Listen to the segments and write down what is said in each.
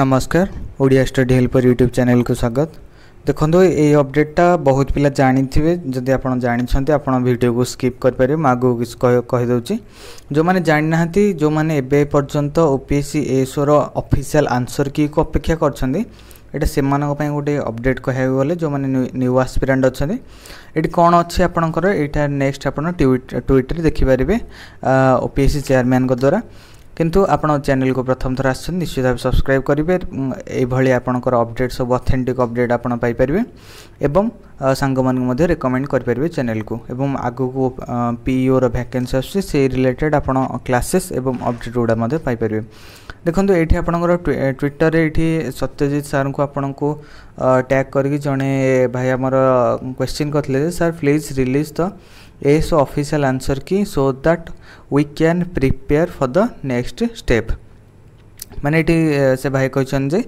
ନମସ୍କାର Odia study helper YouTube ଚ୍ୟାନେଲକୁ ସ୍ୱାଗତ ଦେଖନ୍ତୁ ଏଇ ଅପଡ଼େଟ୍ଟା ବହୁତ ପିଲା ଜାଣିଥିବେ ଯଦି ଆପଣ ଜାଣିଛନ୍ତି ଆପଣ ଭିଡ଼ିଓକୁ ସ୍କିପ୍ କରିପାରିବେ ମୁଁ ଆଗକୁ କିଛି କହିଦେଉଛି ଯେଉଁମାନେ ଜାଣିନାହାନ୍ତି ଯେଉଁମାନେ ଏବେ ପର୍ଯ୍ୟନ୍ତ ଓ ପି ଏସ୍ ସି ଏସ୍ଓର ଅଫିସିଆଲ୍ ଆନ୍ସର କିକୁ ଅପେକ୍ଷା କରିଛନ୍ତି ଏଇଟା ସେମାନଙ୍କ ପାଇଁ ଗୋଟେ ଅପଡ଼େଟ୍ କହିବାକୁ ଗଲେ ଯେଉଁମାନେ ନ୍ୟୁ ଆସ୍ପିରାଣ୍ଟ ଅଛନ୍ତି ଏଠି କ'ଣ ଅଛି ଆପଣଙ୍କର ଏଇଟା ନେକ୍ସଟ ଆପଣ ଟ୍ୱିଟର ଦେଖିପାରିବେ ଓ ପି ଏସ୍ ସି ଚେୟାରମ୍ୟାନଙ୍କ ଦ୍ୱାରା କିନ୍ତୁ ଆପଣ ଚ୍ୟାନେଲକୁ ପ୍ରଥମ ଥର ଆସୁଛନ୍ତି ନିଶ୍ଚିତ ଭାବେ ସବସ୍କ୍ରାଇବ୍ କରିବେ ଏଭଳି ଆପଣଙ୍କର ଅପଡ଼େଟ୍ ସବୁ ଅଥେଣ୍ଟିକ୍ ଅପଡ଼େଟ୍ ଆପଣ ପାଇପାରିବେ ଏବଂ ସାଙ୍ଗମାନଙ୍କୁ ମଧ୍ୟ ରେକମେଣ୍ଡ କରିପାରିବେ ଚ୍ୟାନେଲକୁ ଏବଂ ଆଗକୁ ପିଇଓର ଭ୍ୟାକେନ୍ସି ଆସୁଛି ସେଇ ରିଲେଟେଡ଼୍ ଆପଣ କ୍ଲାସେସ୍ ଏବଂ ଅପଡ଼େଟ୍ ଗୁଡ଼ା ମଧ୍ୟ ପାଇପାରିବେ ଦେଖନ୍ତୁ ଏଇଠି ଆପଣଙ୍କର ଟ୍ୱିଟରରେ ଏଇଠି ସତ୍ୟଜିତ ସାର୍ଙ୍କୁ ଆପଣଙ୍କୁ ଟ୍ୟାଗ୍ କରିକି ଜଣେ ଭାଇ ଆମର କ୍ୱେଶ୍ଚିନ୍ କରିଥିଲେ ଯେ sir please release the is official answer key so that we can prepare for the next step মানে এটি সে ভাই কেছেন যে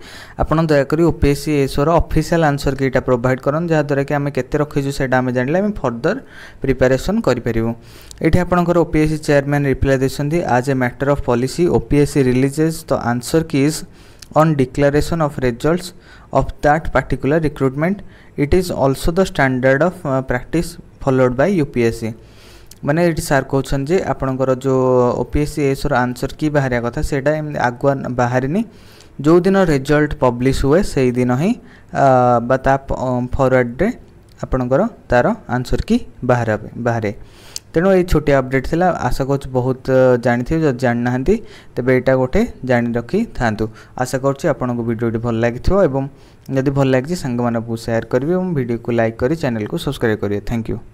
আপনার দয়াকরি ওপিএসসি এসওর অফিসিয়াল আনসর কিটা প্রোভাইড করুন যাদ্বারা কি আমি কেতে রখিছু সেটা আমি জাঁলে আমি ফর্দর প্রিপারেসন করে পারু এটি আপনার ওপিএসসি চেয়ারম্যান রিপ্লাই দিয়েছেন as a matter of policy OPSC releases the answer key is on declaration of results of that particular recruitment it is also the standard of practice followed by UPSC माने ये सार कौन जो जो OPSC S answer कि बाहर कथा से आगुआ बाहर जो दिन रिजल्ट पब्लीश हुए से दिन ही फरवर्ड्रे आपणकर तार आंसर कि बाहर बाहर तेणु ये छोटी अपडेट थी आशा कर बहुत जानी थे जो जानना तेब यहाँ गोटे जाणी रखी था आशा कर करीडियोटी भल लगी जदि भल लगी सांग सेयार करेंगे भिडियो को लाइक कर चेल को सब्सक्राइब करेंगे थैंक यू